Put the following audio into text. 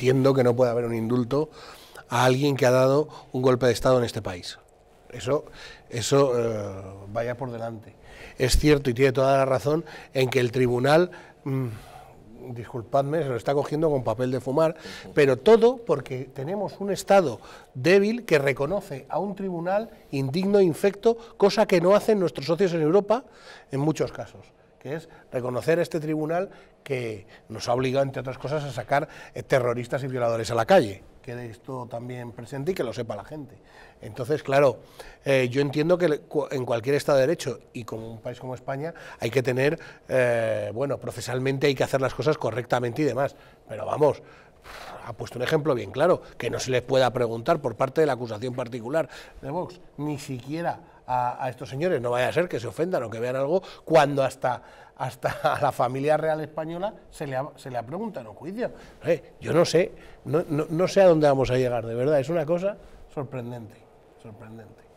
entiendo que no puede haber un indulto a alguien que ha dado un golpe de Estado en este país. Eso, eso eh, vaya por delante. Es cierto y tiene toda la razón en que el tribunal, mm, disculpadme, se lo está cogiendo con papel de fumar, pero todo porque tenemos un Estado débil que reconoce a un tribunal indigno e infecto, cosa que no hacen nuestros socios en Europa en muchos casos que es reconocer este tribunal que nos ha obligado, entre otras cosas, a sacar eh, terroristas y violadores a la calle. Quede esto también presente y que lo sepa la gente. Entonces, claro, eh, yo entiendo que en cualquier Estado de Derecho y con un país como España hay que tener, eh, bueno, procesalmente hay que hacer las cosas correctamente y demás. Pero vamos, ha puesto un ejemplo bien claro, que no se le pueda preguntar por parte de la acusación particular de Vox, ni siquiera a, estos señores, no vaya a ser que se ofendan o que vean algo, cuando hasta, hasta a la familia real española se le, ha, se le ha preguntado un juicio. Eh, yo no sé, no sé a dónde vamos a llegar, de verdad, es una cosa sorprendente, sorprendente.